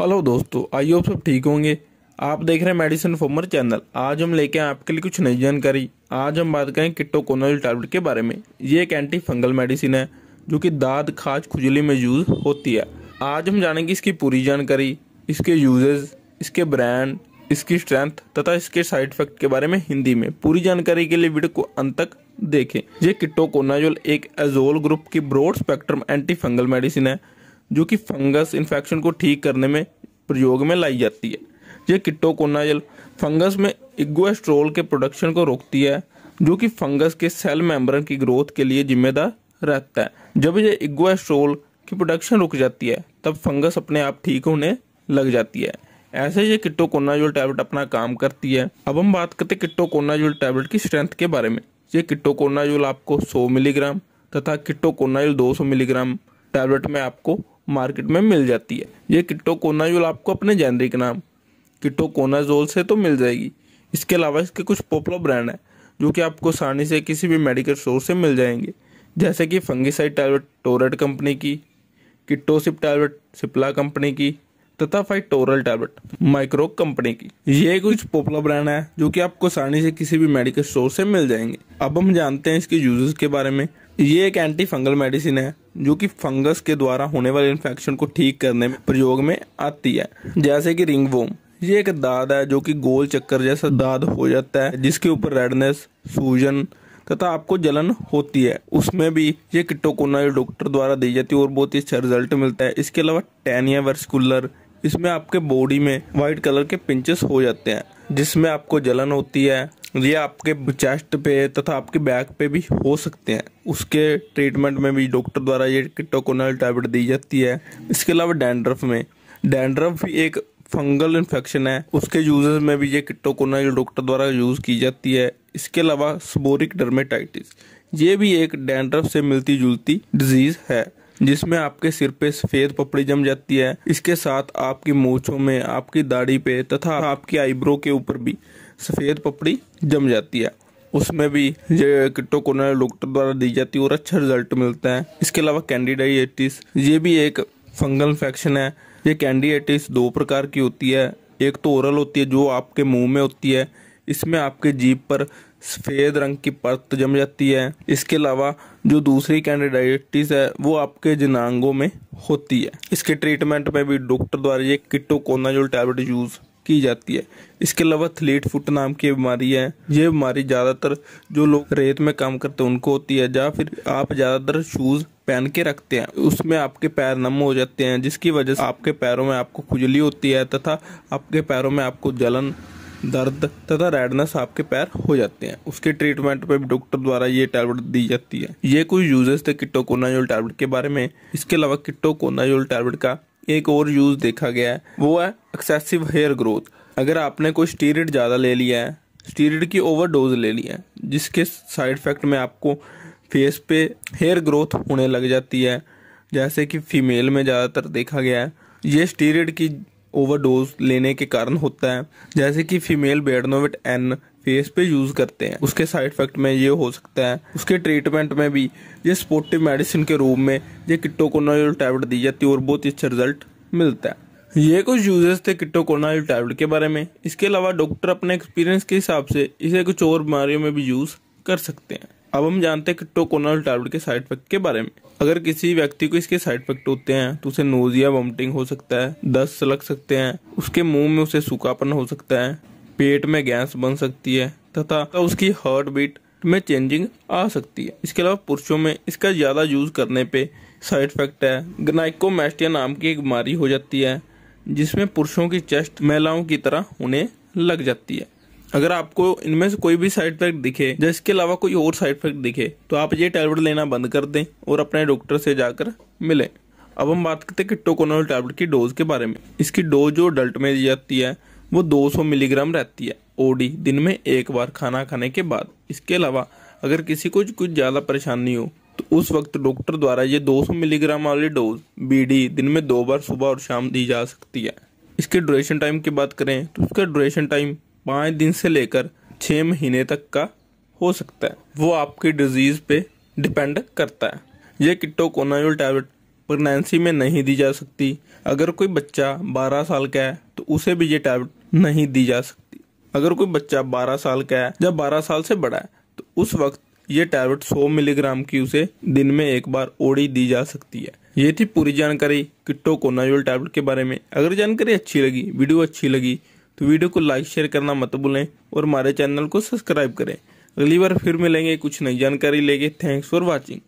hello दोस्तों I hope सब ठीक होंगे आप देख रहे हैं मेडिसिन फॉर्मर चैनल आज हम लेके आपके लिए कुछ नई जानकारी आज हम बात करें किट्टोकोनोल टैबलेट के बारे में ये एक एंटी फंगल मेडिसिन है जो कि दाद खाज खुजली में यूज़ होती है आज हम जानेंगे इसकी पूरी जानकारी इसके यूजेज इसके ब्रांड इसकी स्ट्रेंथ तथा इसके साइड इफेक्ट के बारे में हिंदी में पूरी जानकारी के लिए वीडियो को अंत तक देखें ये किट्टोकोनाजोल एक एजोल ग्रुप की broad spectrum antifungal medicine है जो कि फंगस इन्फेक्शन को ठीक करने में प्रयोग में लाई जाती है ये किट्टोकोनाजल फंगस में इग्गोएस्ट्रोल के प्रोडक्शन को रोकती है जो कि फंगस के सेल मेम्ब्रेन की ग्रोथ के लिए जिम्मेदार रहता है जब ये इग्गोएस्ट्रोल की प्रोडक्शन रुक जाती है तब फंगस अपने आप ठीक होने लग जाती है ऐसे ये किट्टोकोनाजोल टैबलेट अपना काम करती है अब हम बात करते हैं किट्टोकोनाजोल टैबलेट की स्ट्रेंथ के बारे में ये किट्टोकोनाजोल आपको 100 मिलीग्राम तथा किट्टोकोनाजोल 200 मिलीग्राम टैबलेट में आपको मार्केट में मिल जाती है ये किट्टोकोनाजोल आपको अपने जेनरिक नाम किट्टोकोनाजोल से तो मिल जाएगी इसके अलावा इसके कुछ पॉपुलर ब्रांड हैं जो कि आपको आसानी से किसी भी मेडिकल स्टोर से मिल जाएंगे जैसे कि फंगिसाइड टैबलेट टोरेट कंपनी की किट्टोसिप टैबलेट सिप्ला कंपनी की तथा फाइटोरल टैबलेट माइक्रो कंपनी की ये कुछ पॉपुलर ब्रांड है जो कि आपको आसानी से किसी भी मेडिकल स्टोर से मिल जाएंगे अब हम जानते हैं इसके यूजेस के बारे में ये एक एंटी फंगल मेडिसिन है जो कि फंगस के द्वारा होने वाले इन्फेक्शन को ठीक करने में प्रयोग में आती है जैसे कि वोम ये एक दाद है जो कि गोल चक्कर जैसा दाद हो जाता है जिसके ऊपर रेडनेस सूजन तथा आपको जलन होती है उसमें भी ये किटोकोना डॉक्टर द्वारा दी जाती है और बहुत ही अच्छा रिजल्ट मिलता है इसके अलावा टैनिया वर्सकुलर इसमें आपके बॉडी में व्हाइट कलर के पिंचेस हो जाते हैं जिसमें आपको जलन होती है ये आपके चेस्ट पे तथा आपके बैक पे भी हो सकते हैं उसके ट्रीटमेंट में भी डॉक्टर द्वारा ये किटोकोनल टैबलेट दी जाती है इसके अलावा डैंड्रफ में डैंड्रफ भी एक फंगल इन्फेक्शन है उसके यूजेस में भी ये किटोकोनल डॉक्टर द्वारा यूज़ की जाती है इसके अलावा स्बोरिक डर्मेटाइटिस ये भी एक डैंड्रफ से मिलती जुलती डिजीज़ है जिसमें आपके सिर पे सफेद पपड़ी जम जाती है इसके साथ आपकी मूछों में आपकी दाढ़ी पे तथा आपकी आईब्रो के ऊपर भी सफ़ेद पपड़ी जम जाती है उसमें भी ये किट्टोकोनल डॉक्टर द्वारा दी जाती है और अच्छा रिजल्ट मिलता है इसके अलावा कैंडिडाइटिस ये भी एक फंगल इन्फेक्शन है ये कैंडिडाइटिस दो प्रकार की होती है एक तो ओरल होती है जो आपके मुंह में होती है इसमें आपके जीप पर सफ़ेद रंग की परत जम जाती है इसके अलावा जो दूसरी कैंडिडाइटिस है वो आपके जनांगों में होती है इसके ट्रीटमेंट में भी डॉक्टर द्वारा ये किटोकोनाजोल टैबलेट यूज़ की जाती है इसके अलावा थलीट फुट नाम की बीमारी है ये बीमारी ज़्यादातर जो लोग रेत में काम करते हैं उनको होती है या फिर आप ज़्यादातर शूज़ पहन के रखते हैं उसमें आपके पैर नम हो जाते हैं जिसकी वजह से आपके पैरों में आपको खुजली होती है तथा आपके पैरों में आपको जलन दर्द तथा रेडनेस आपके पैर हो जाते हैं उसके ट्रीटमेंट पे डॉक्टर द्वारा ये टैबलेट दी जाती है ये कुछ यूजेस थे किटोकोनाजोल टैबलेट के बारे में इसके अलावा किटोकोनाजोल टैबलेट का एक और यूज देखा गया है वो है एक्सेसिव हेयर ग्रोथ अगर आपने कोई स्टीरियड ज़्यादा ले लिया है स्टीरियड की ओवरडोज ले लिया है जिसके साइड इफेक्ट में आपको फेस पे हेयर ग्रोथ होने लग जाती है जैसे कि फीमेल में ज़्यादातर देखा गया है ये स्टीरियड की ओवरडोज लेने के कारण होता है जैसे कि फीमेल बेडनोविट एन फेस पे यूज करते हैं उसके साइड इफेक्ट में ये हो सकता है उसके ट्रीटमेंट में भी ये स्पोर्टिव मेडिसिन के रूप में ये किट्टोकोनाइल टैबलेट दी जाती है और बहुत ही अच्छा रिजल्ट मिलता है ये कुछ यूजेस थे किट्टोकोनाइल टैबलेट के बारे में इसके अलावा डॉक्टर अपने एक्सपीरियंस के हिसाब से इसे कुछ और बीमारियों में भी यूज कर सकते हैं अब हम जानते हैं किट्टोकोनाइल टैबलेट के साइड इफेक्ट के बारे में अगर किसी व्यक्ति को इसके साइड इफेक्ट होते हैं तो उसे नोजिया वॉमिटिंग हो सकता है दस्त लग सकते हैं उसके मुंह में उसे सूखापन हो सकता है पेट में गैस बन सकती है तथा उसकी हार्ट बीट में चेंजिंग आ सकती है इसके अलावा पुरुषों में इसका ज़्यादा यूज करने पे साइड इफेक्ट है ग्नाइकोमेस्टिया नाम की एक बीमारी हो जाती है जिसमें पुरुषों की चेस्ट महिलाओं की तरह होने लग जाती है अगर आपको इनमें से कोई भी साइड इफेक्ट दिखे या इसके अलावा कोई और साइड इफेक्ट दिखे तो आप ये टैबलेट लेना बंद कर दें और अपने डॉक्टर से जाकर मिलें अब हम बात करते हैं किट्टोकोनोल टैबलेट की डोज के बारे में इसकी डोज जो अडल्ट में दी जाती है वो 200 मिलीग्राम रहती है ओडी दिन में एक बार खाना खाने के बाद इसके अलावा अगर किसी को कुछ ज़्यादा परेशानी हो तो उस वक्त डॉक्टर द्वारा ये 200 मिलीग्राम वाली डोज बीडी दिन में दो बार सुबह और शाम दी जा सकती है इसके ड्यूरेशन टाइम की बात करें तो उसका ड्यूरेशन टाइम पाँच दिन से लेकर छः महीने तक का हो सकता है वो आपकी डिजीज़ पे डिपेंड करता है यह किट्टोकोनायोल टैबलेट प्रेगनेंसी में नहीं दी जा सकती अगर कोई बच्चा 12 साल का है तो उसे भी ये टैबलेट नहीं दी जा सकती अगर कोई बच्चा 12 साल का है या 12 साल से बड़ा है तो उस वक्त ये टैबलेट 100 मिलीग्राम की उसे दिन में एक बार ओडी दी जा सकती है ये थी पूरी जानकारी किट्टो कोनाजोल टैबलेट के बारे में अगर जानकारी अच्छी लगी वीडियो अच्छी लगी तो वीडियो को लाइक शेयर करना मत भूलें और हमारे चैनल को सब्सक्राइब करें अगली बार फिर मिलेंगे कुछ नई जानकारी लेके थैंक्स फॉर वॉचिंग